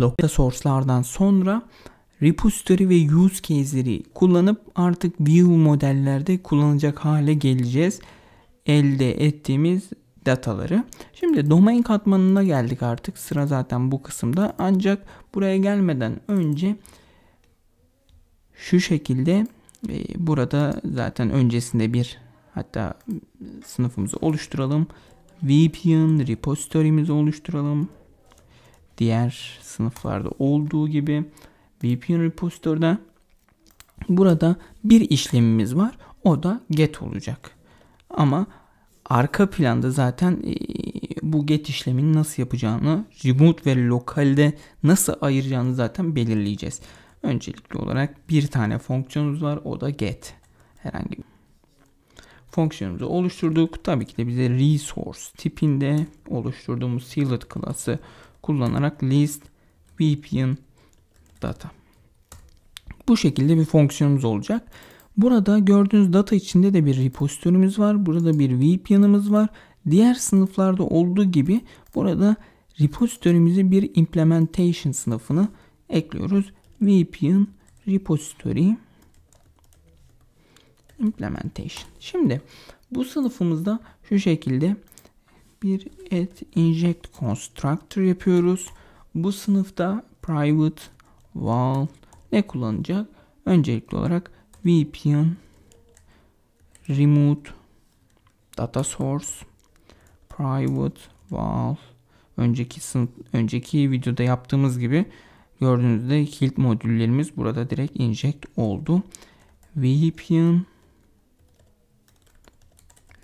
Lokta source'lardan sonra repository ve use case'leri kullanıp artık view modellerde kullanacak hale geleceğiz. Elde ettiğimiz dataları. Şimdi domain katmanına geldik artık. Sıra zaten bu kısımda. Ancak buraya gelmeden önce şu şekilde e, burada zaten öncesinde bir hatta sınıfımızı oluşturalım. VPN repository'mizi oluşturalım diğer sınıflarda olduğu gibi VPN repository'da burada bir işlemimiz var. O da get olacak. Ama arka planda zaten e, bu get işlemini nasıl yapacağını, remote ve lokalde nasıl ayıracağını zaten belirleyeceğiz. Öncelikli olarak bir tane fonksiyonumuz var. O da get. Herhangi bir fonksiyonumuzu oluşturduk. Tabii ki de bize resource tipinde oluşturduğumuz sealed klası kullanarak list vpn data. Bu şekilde bir fonksiyonumuz olacak. Burada gördüğünüz data içinde de bir repozitörümüz var. Burada bir vpn'ımız var. Diğer sınıflarda olduğu gibi burada repozitörümüze bir implementation sınıfını ekliyoruz. vpn repository implementation. Şimdi bu sınıfımızda şu şekilde bir add inject constructor yapıyoruz. Bu sınıfta private val ne kullanacak? Öncelikli olarak VPN remote data source private val önceki sınıf, önceki videoda yaptığımız gibi gördüğünüzde kilit modüllerimiz burada direkt inject oldu. VPN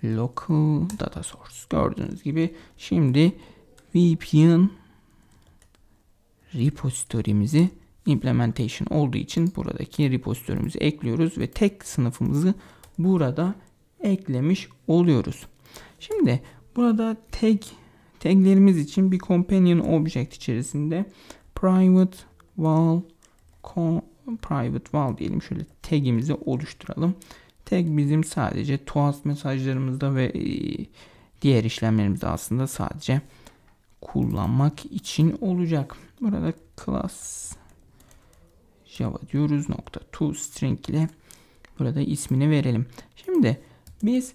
local data source. Gördüğünüz gibi şimdi VPN repository'mizi implementation olduğu için buradaki repository'mizi ekliyoruz ve tek sınıfımızı burada eklemiş oluyoruz. Şimdi burada tag taglerimiz için bir companion object içerisinde private val private val diyelim şöyle tagimizi oluşturalım. Tek bizim sadece tuhaf mesajlarımızda ve e, diğer işlemlerimizde aslında sadece kullanmak için olacak. Burada class java diyoruz nokta to string ile burada ismini verelim. Şimdi biz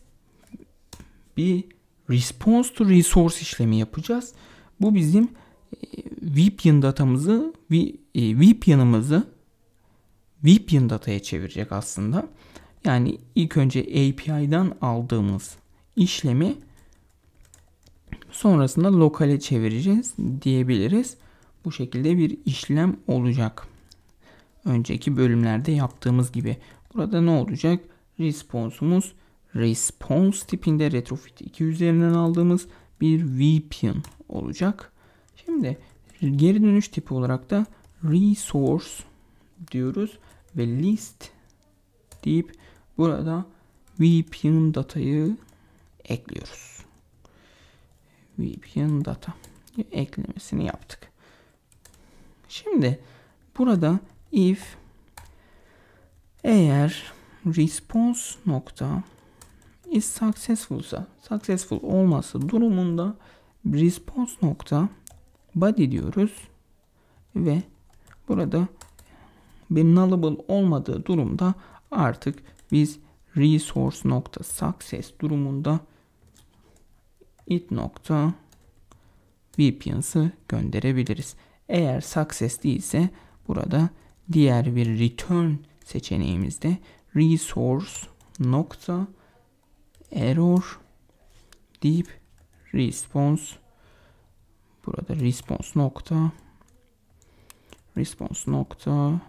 bir response to resource işlemi yapacağız. Bu bizim e, VPN datamızı e, VPN'ımızı VPN dataya çevirecek aslında. Yani ilk önce API'dan aldığımız işlemi sonrasında lokale çevireceğiz diyebiliriz. Bu şekilde bir işlem olacak. Önceki bölümlerde yaptığımız gibi. Burada ne olacak? Response'umuz response tipinde retrofit 2 üzerinden aldığımız bir VPN olacak. Şimdi geri dönüş tipi olarak da resource diyoruz ve list deyip Burada VPN datayı ekliyoruz. VPN data eklemesini yaptık. Şimdi burada if eğer response nokta is successfulsa successful olması durumunda response nokta body diyoruz ve burada bir nullable olmadığı durumda artık biz resource nokta success durumunda it nokta VPN'sı gönderebiliriz. Eğer success değilse burada diğer bir return seçeneğimizde resource nokta error deyip response burada response nokta response nokta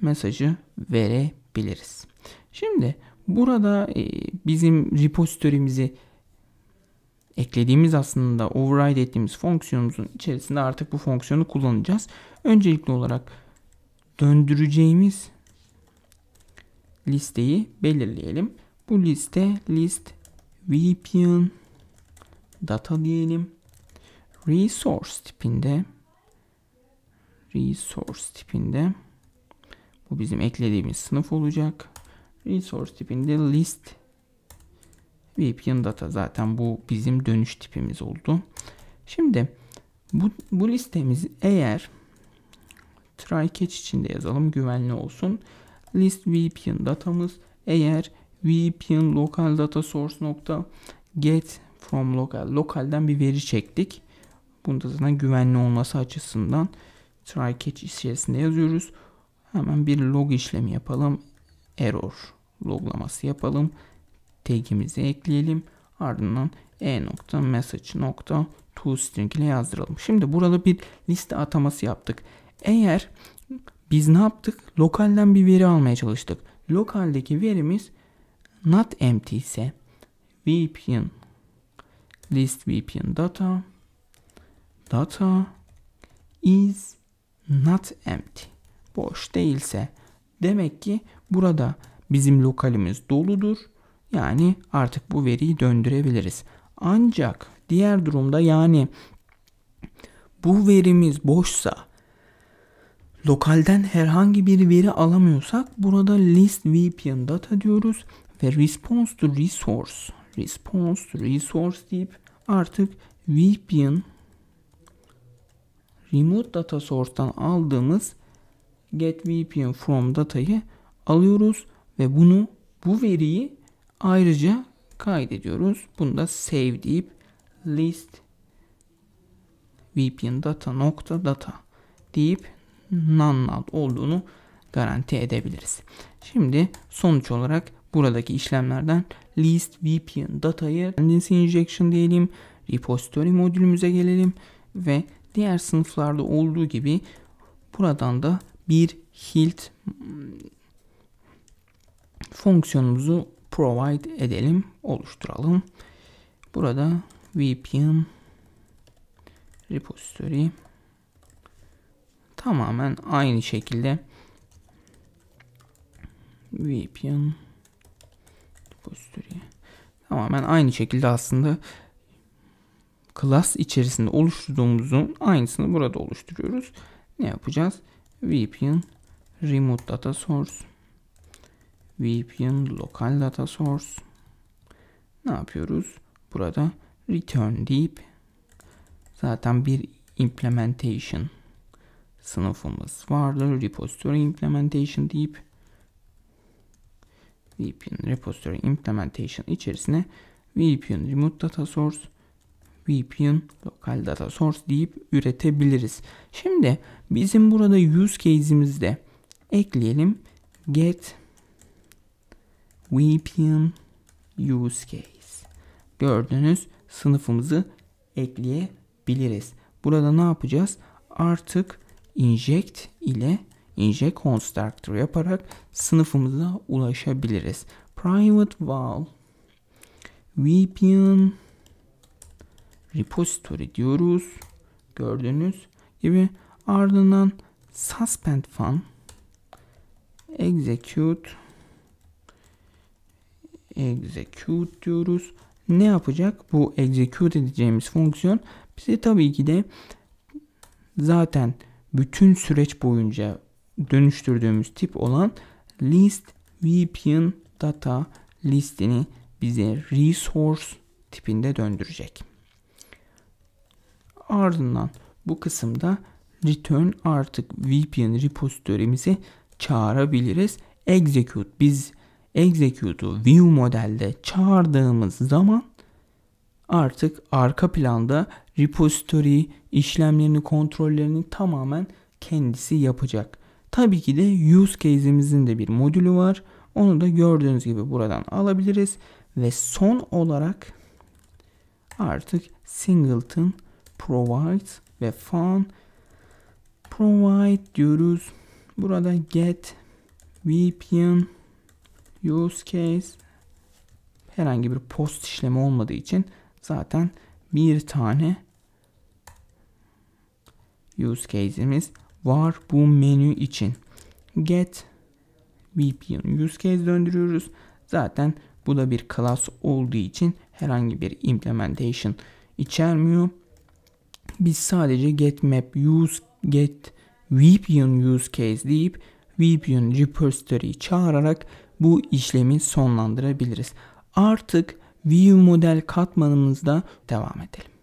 mesajı verebiliriz biliriz. Şimdi burada e, bizim repository'mizi eklediğimiz aslında override ettiğimiz fonksiyonumuzun içerisinde artık bu fonksiyonu kullanacağız. Öncelikli olarak döndüreceğimiz listeyi belirleyelim. Bu liste list vpn data diyelim. Resource tipinde resource tipinde bu bizim eklediğimiz sınıf olacak. Resource tipinde list VPN data zaten bu bizim dönüş tipimiz oldu. Şimdi bu, bu listemiz eğer try catch içinde yazalım güvenli olsun. List VPN datamız eğer VPN local data source nokta get from local lokalden bir veri çektik. Bunda zaten güvenli olması açısından try catch içerisinde yazıyoruz. Hemen bir log işlemi yapalım. Error loglaması yapalım. Tag'imizi ekleyelim. Ardından e nokta message nokta toString ile yazdıralım. Şimdi burada bir liste ataması yaptık. Eğer biz ne yaptık? Lokalden bir veri almaya çalıştık. Lokaldeki verimiz not empty ise vpn list vpn data data is not empty boş değilse demek ki burada bizim lokalimiz doludur. Yani artık bu veriyi döndürebiliriz. Ancak diğer durumda yani bu verimiz boşsa lokalden herhangi bir veri alamıyorsak burada list vpn data diyoruz ve response to resource response to resource deyip artık vpn remote data source'tan aldığımız get VPN from datayı alıyoruz ve bunu bu veriyi ayrıca kaydediyoruz. Bunu da save deyip list VPN data nokta data deyip non olduğunu garanti edebiliriz. Şimdi sonuç olarak buradaki işlemlerden list VPN datayı dependency injection diyelim. Repository modülümüze gelelim ve diğer sınıflarda olduğu gibi buradan da bir hilt hmm, fonksiyonumuzu provide edelim, oluşturalım. Burada VPN repository tamamen aynı şekilde VPN repository tamamen aynı şekilde aslında class içerisinde oluşturduğumuzun aynısını burada oluşturuyoruz. Ne yapacağız? vpn remote data source vpn local data source ne yapıyoruz? Burada return deyip zaten bir implementation sınıfımız vardır. Repository implementation deyip VPN repository implementation içerisine VPN remote data source VPN Local Data Source deyip üretebiliriz. Şimdi bizim burada use case'imizde ekleyelim get VPN use case. Gördüğünüz sınıfımızı ekleyebiliriz. Burada ne yapacağız? Artık inject ile inject constructor yaparak sınıfımıza ulaşabiliriz. Private val VPN repository diyoruz. Gördüğünüz gibi ardından suspend fun execute execute diyoruz. Ne yapacak? Bu execute edeceğimiz fonksiyon bize tabii ki de zaten bütün süreç boyunca dönüştürdüğümüz tip olan list vpn data listini bize resource tipinde döndürecek. Ardından bu kısımda return artık VPN repozitörümüzü çağırabiliriz. Execute biz execute'u view modelde çağırdığımız zaman artık arka planda repository işlemlerini kontrollerini tamamen kendisi yapacak. Tabii ki de use case'imizin de bir modülü var. Onu da gördüğünüz gibi buradan alabiliriz. Ve son olarak artık singleton provides ve fun provide diyoruz. Burada get VPN use case herhangi bir post işlemi olmadığı için zaten bir tane use case'imiz var bu menü için. Get VPN use case döndürüyoruz. Zaten bu da bir class olduğu için herhangi bir implementation içermiyor biz sadece get map use get Weepian use case deyip Weepian repository'yi çağırarak bu işlemi sonlandırabiliriz. Artık view model katmanımızda devam edelim.